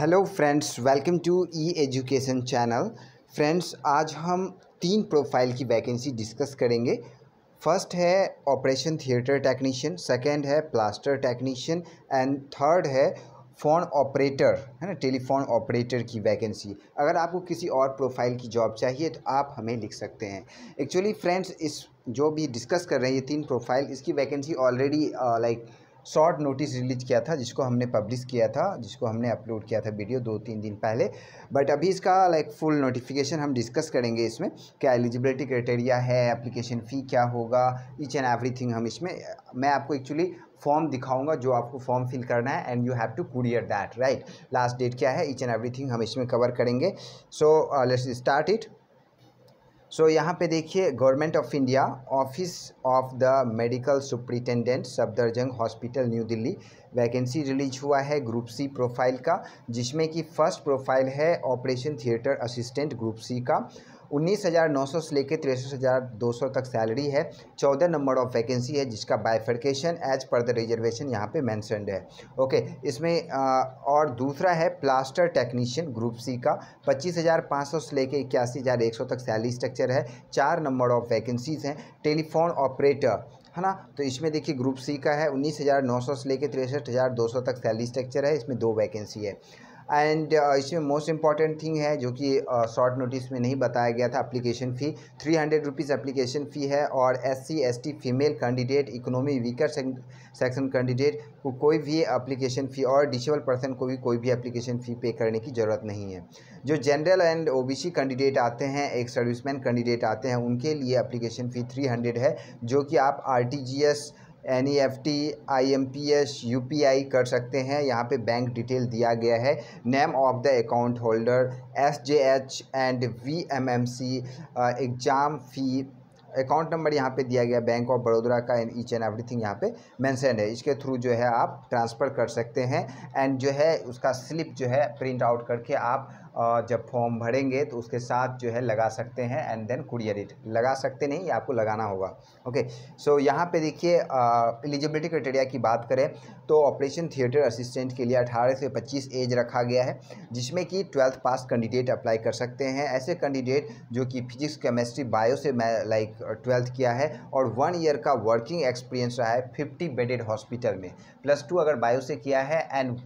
hello friends welcome to E education channel friends आज हम तीन प्रोफाइल की वैकेंसी डिस्कस करेंगे फर्स्ट है ऑपरेशन थिएटर टेक्नीशियन सेकंड है प्लास्टर टेक्नीशियन एंड थर्ड है फ़ोन ऑपरेटर है ना टेलीफोन ऑपरेटर की वैकेंसी अगर आपको किसी और प्रोफाइल की जॉब चाहिए तो आप हमें लिख सकते हैं एक्चुअली फ्रेंड्स इस जो भी डिस्कस कर रहे हैं ये तीन प्रोफाइल इसकी vacancy already like short notice release किया था जिसको हमने पब्लिश किया था जिसको हमने अपलोड किया था वीडियो दो तीन दिन पहले बट अभी इसका लाइक फुल नोटिफिकेशन हम डिस्कस करेंगे इसमें क्या एलिजिबिलिटी क्राइटेरिया है एप्लीकेशन फ़ी क्या होगा ईच एंड एवरी हम इसमें मैं आपको एक्चुअली फॉर्म दिखाऊंगा जो आपको फॉर्म फिल करना है and you have to courier that right last date क्या है ईच एंड एवरी हम इसमें कवर करेंगे so let's start it so so, यहाँ पे देखिए government of India office of the medical superintendent Safdarjung hospital New Delhi vacancy release हुआ है ग्रुप सी प्रोफाइल का जिसमें कि फर्स्ट प्रोफाइल है operation theatre assistant group C का उन्नीस हज़ार नौ सौ से लेकर तिरसठ हज़ार दो सौ तक सैलरी है चौदह नंबर ऑफ वैकेंसी है जिसका bifurcation as per the reservation यहाँ पे मैंसनड है ओके इसमें आ, और दूसरा है प्लास्टर टेक्नीशियन ग्रुप सी का पच्चीस हज़ार पाँच सौ से लेकर इक्यासी हज़ार एक सौ तक सैलरी स्ट्रक्चर है चार नंबर ऑफ वैकेंसीज़ हैं टेलीफोन ऑपरेटर है ना तो इसमें देखिए ग्रुप सी का है उन्नीस हज़ार नौ सौ से लेकर तिरसठ हज़ार दो सौ तक सैलरी स्ट्रक्चर है इसमें दो वैकेंसी है एंड uh, इसमें मोस्ट इंपॉर्टेंट थिंग है जो कि शॉर्ट uh, नोटिस में नहीं बताया गया था application fee three hundred rupees application fee है और S C S T female candidate economy weaker section candidate को कोई भी अप्लीकेशन फ़ी और डिसेबल पर्सन को भी कोई भी अप्लीकेशन फ़ी पे करने की ज़रूरत नहीं है जो general and O B C candidate आते हैं एक सर्विसमैन कैंडिडेट आते हैं उनके लिए अप्लीकेशन फ़ी थ्री हंड्रेड है जो कि आप R T G S N E F T I M P S U P I कर सकते हैं यहाँ पे बैंक डिटेल दिया गया है name of the account holder S J H and V M M C exam fee account number यहाँ पे दिया गया बैंक ऑफ बड़ोदरा का ईच एंड एवरीथिंग यहाँ पे मैंसन है इसके थ्रू जो है आप ट्रांसफ़र कर सकते हैं एंड जो है उसका स्लिप जो है प्रिंट आउट करके आप जब फॉर्म भरेंगे तो उसके साथ जो है लगा सकते हैं एंड देन कुरियर इट लगा सकते नहीं आपको लगाना होगा ओके सो यहाँ पे देखिए एलिजिबिलिटी क्राइटेरिया की बात करें तो ऑपरेशन थिएटर असिस्टेंट के लिए अठारह से पच्चीस एज रखा गया है जिसमें कि ट्वेल्थ पास कैंडिडेट अप्लाई कर सकते हैं ऐसे कैंडिडेट जो कि फिजिक्स केमेस्ट्री बायो से लाइक ट्वेल्थ किया है और वन ईयर का वर्किंग एक्सपीरियंस रहा है फिफ्टी बेडेड हॉस्पिटल में प्लस टू अगर बायो से किया है एंड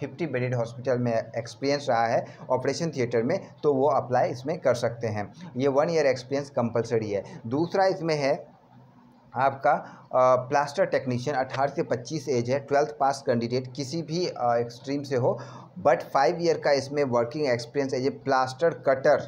फिफ्टी बेडेड हॉस्पिटल में एक्सपीरियंस रहा है और ऑपरेशन थिएटर में तो वो अप्लाई इसमें कर सकते हैं ये वन ईयर एक्सपीरियंस कंपलसरी है दूसरा इसमें है आपका प्लास्टर टेक्नीशियन अठारह से पच्चीस एज है ट्वेल्थ पास कैंडिडेट किसी भी एक्सट्रीम से हो बट फाइव ईयर का इसमें working experience as a plaster cutter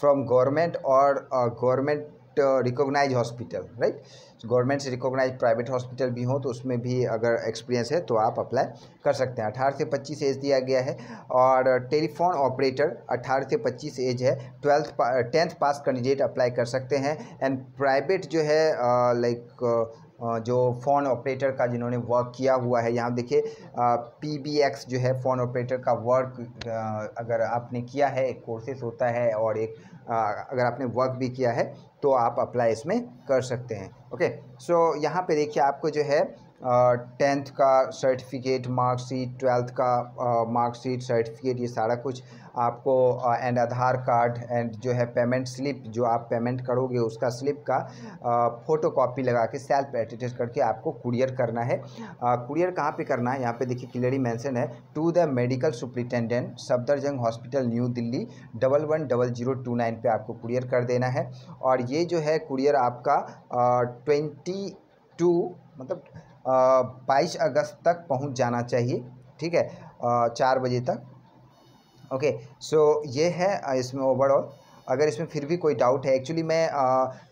from government और government recognise hospital right government से रिकोगनाइज प्राइवेट हॉस्पिटल भी हो तो उसमें भी अगर एक्सपीरियंस है तो आप अप्लाई कर सकते हैं अठारह से पच्चीस एज दिया गया है और टेलीफोन ऑपरेटर अठारह से पच्चीस एज है twelfth tenth pass candidate apply कर सकते हैं एंड प्राइवेट जो है लाइक uh, uh, uh, जो फ़ोन ऑपरेटर का जिन्होंने वर्क किया हुआ है यहाँ देखिए पी बी एक्स जो है फ़ोन ऑपरेटर का वर्क अगर आपने किया है एक कोर्सेस होता है और एक अगर आपने वर्क भी किया है तो आप अप्लाई इसमें कर सकते हैं ओके सो यहाँ पे देखिए आपको जो है टेंथ का सर्टिफिकेट मार्कशीट ट्वेल्थ का मार्कशीट सर्टिफिकेट ये सारा कुछ आपको एंड आधार कार्ड एंड जो है पेमेंट स्लिप जो आप पेमेंट करोगे उसका स्लिप का फ़ोटो कापी लगा के सेल्फ एडिटेड करके आपको कुरियर करना है कुरियर कहाँ पे करना है यहाँ पे देखिए क्लियरली मेंशन है to the medical superintendent Safdarjung hospital New Delhi double one double zero two nine पर आपको कुरियर कर देना है और ये जो है कुरियर आपका ट्वेंटी टू मतलब बाईस अगस्त तक पहुंच जाना चाहिए ठीक है चार बजे तक ओके सो ये है इसमें ओवरऑल अगर इसमें फिर भी कोई डाउट है एक्चुअली मैं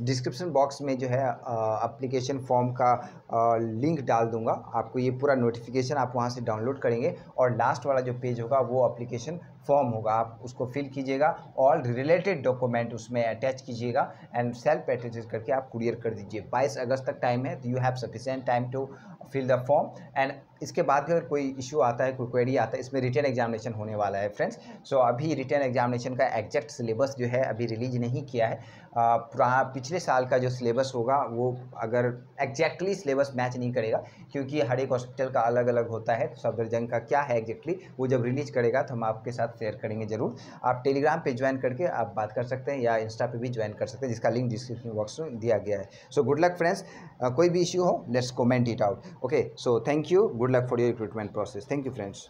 डिस्क्रिप्शन बॉक्स में जो है अप्लीकेशन फॉर्म का आ, लिंक डाल दूंगा आपको ये पूरा नोटिफिकेशन आप वहाँ से डाउनलोड करेंगे और लास्ट वाला जो पेज होगा वो अप्लीकेशन फॉर्म होगा आप उसको फिल कीजिएगा ऑल रिलेटेड डॉक्यूमेंट उसमें अटैच कीजिएगा एंड सेल्फ अटैच करके आप कुरियर कर दीजिए बाईस अगस्त तक टाइम है तो you have sufficient time to fill the form and इसके बाद भी अगर कोई इशू आता है कोई क्वेरी आता है इसमें रिटर्न एग्जामिनेशन होने वाला है फ्रेंड्स सो so, अभी रिटर्न एग्जामिनेशन का एग्जैक्ट सिलेबस जो है अभी रिलीज नहीं किया है पुरा पिछले साल का जो सिलेबस होगा वो अगर एग्जैक्टली सिलेबस मैच नहीं करेगा क्योंकि हर एक हॉस्पिटल का अलग अलग होता है तो सफदरजंग का क्या है एग्जैक्टली वो जब रिलीज करेगा तो हम आपके साथ शेयर करेंगे ज़रूर आप टेलीग्राम पे ज्वाइन करके आप बात कर सकते हैं या इंस्टा पे भी ज्वाइन कर सकते हैं जिसका लिंक डिस्क्रिप्शन बॉक्स में दिया गया है सो गुड लक फ्रेंड्स कोई भी इश्यू हो let's comment it out okay so thank you good luck for your recruitment process thank you friends